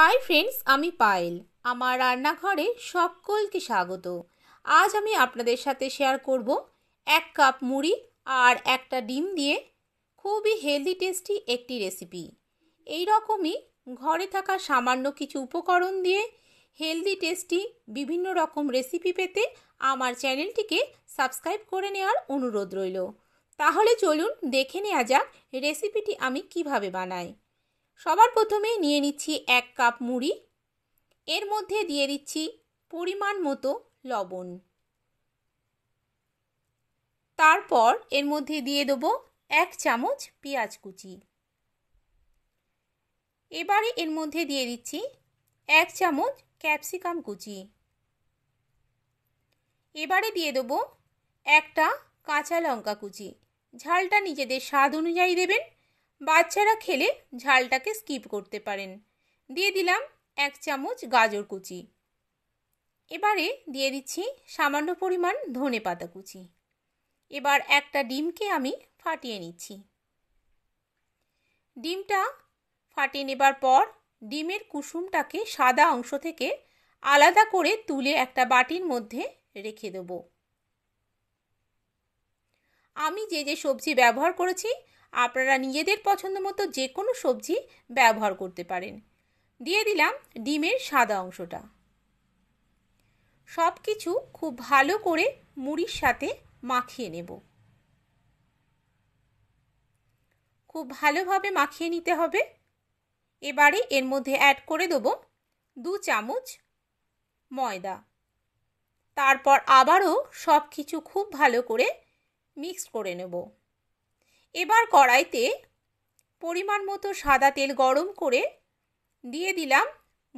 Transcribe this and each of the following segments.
hi friends আমি পায়েল আমার রান্নাঘরে সকলকে স্বাগত আজ আমি আপনাদের সাথে শেয়ার করব এক কাপ মুড়ি আর একটা ডিম দিয়ে খুবই হেলদি টেস্টি একটি রেসিপি এই রকমই ঘরে থাকা সামান্য কিছু উপকরণ দিয়ে হেলদি টেস্টি বিভিন্ন রকম রেসিপি পেতে আমার চ্যানেলটিকে সাবস্ক্রাইব করে নেওয়ার অনুরোধ রইল তাহলে চলুন দেখে নেওয়া যাক রেসিপিটি আমি কিভাবে বানাই সবার প্রথমে নিয়ে নিচ্ছি এক কাপ মুড়ি এর মধ্যে দিয়ে দিচ্ছি পরিমাণ মতো লবণ তারপর এর মধ্যে দিয়ে দেবো এক চামচ পেঁয়াজ কুচি এবারে এর মধ্যে দিয়ে দিচ্ছি এক চামচ ক্যাপসিকাম কুচি এবারে দিয়ে দেবো একটা কাঁচা লঙ্কা কুচি ঝালটা নিজেদের স্বাদ অনুযায়ী দেবেন বাচ্চারা খেলে ঝালটাকে স্কিপ করতে পারেন দিয়ে দিলাম এক চামচ গাজর কুচি এবারে দিয়ে দিচ্ছি সামান্য পরিমাণ ধনে পাতা কুচি এবার একটা ডিমকে আমি ফাটিয়ে নিচ্ছি ডিমটা ফাটিয়ে নেবার পর ডিমের কুসুমটাকে সাদা অংশ থেকে আলাদা করে তুলে একটা বাটির মধ্যে রেখে দেব আমি যে যে সবজি ব্যবহার করেছি আপনারা নিজেদের পছন্দ মতো যে কোনো সবজি ব্যবহার করতে পারেন দিয়ে দিলাম ডিমের সাদা অংশটা সব কিছু খুব ভালো করে মুড়ির সাথে মাখিয়ে নেব খুব ভালোভাবে মাখিয়ে নিতে হবে এবারে এর মধ্যে অ্যাড করে দেব দু চামচ ময়দা তারপর আবারও সব কিছু খুব ভালো করে মিক্স করে নেব এবার কড়াইতে পরিমাণ মতো সাদা তেল গরম করে দিয়ে দিলাম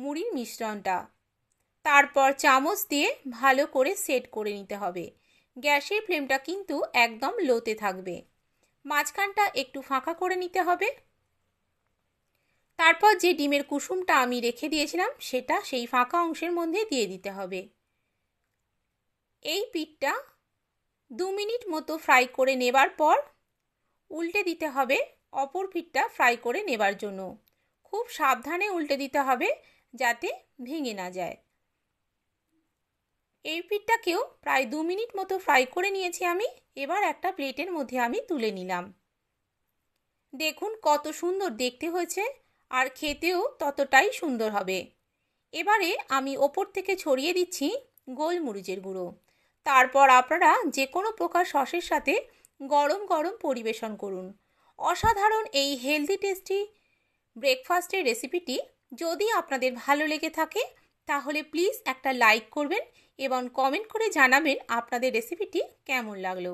মুড়ির মিশ্রণটা তারপর চামচ দিয়ে ভালো করে সেট করে নিতে হবে গ্যাসের ফ্লেমটা কিন্তু একদম লোতে থাকবে মাঝখানটা একটু ফাঁকা করে নিতে হবে তারপর যে ডিমের কুসুমটা আমি রেখে দিয়েছিলাম সেটা সেই ফাঁকা অংশের মধ্যে দিয়ে দিতে হবে এই পিঠটা দু মিনিট মতো ফ্রাই করে নেবার পর উল্টে দিতে হবে অপর পিঠটা ফ্রাই করে নেবার জন্য খুব সাবধানে উল্টে দিতে হবে যাতে ভেঙে না যায় এই পিঠটাকেও প্রায় দু মিনিট মতো ফ্রাই করে নিয়েছি আমি এবার একটা প্লেটের মধ্যে আমি তুলে নিলাম দেখুন কত সুন্দর দেখতে হয়েছে আর খেতেও ততটাই সুন্দর হবে এবারে আমি ওপর থেকে ছড়িয়ে দিচ্ছি গোলমরিচের গুঁড়ো তারপর আপনারা যে কোনো প্রকার সসের সাথে গরম গরম পরিবেশন করুন অসাধারণ এই হেলদি টেস্টি ব্রেকফাস্টের রেসিপিটি যদি আপনাদের ভালো লেগে থাকে তাহলে প্লিজ একটা লাইক করবেন এবং কমেন্ট করে জানাবেন আপনাদের রেসিপিটি কেমন লাগলো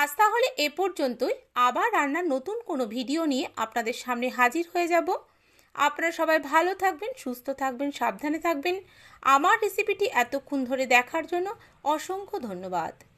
আজ তাহলে এ পর্যন্তই আবার রান্নার নতুন কোনো ভিডিও নিয়ে আপনাদের সামনে হাজির হয়ে যাব আপনারা সবাই ভালো থাকবেন সুস্থ থাকবেন সাবধানে থাকবেন আমার রেসিপিটি এতক্ষণ ধরে দেখার জন্য অসংখ্য ধন্যবাদ